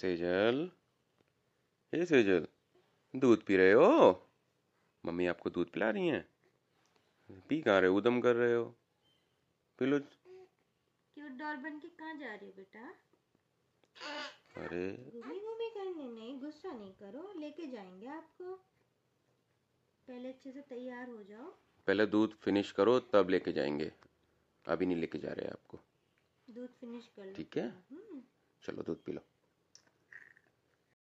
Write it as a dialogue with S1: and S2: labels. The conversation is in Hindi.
S1: सेजल हे सेजल दूध पी रहे हो मम्मी आपको दूध पिला रही हैं पी कहाँ रहे हो उदम कर रहे हो पिलो
S2: क्यों डॉल बन के कहाँ जा रही हो बेटा अरे घूमी घूमी करने नहीं गुस्सा नहीं करो लेके जाएंगे आपको
S3: पहले अच्छे से तैयार हो जाओ
S4: पहले दूध फिनिश करो तब लेके जाएंगे अभी नहीं लेके जा रहे आपको
S5: दूध फिनिश कर
S3: लो
S4: ठीक है
S6: हम्म। चलो दूध पी लो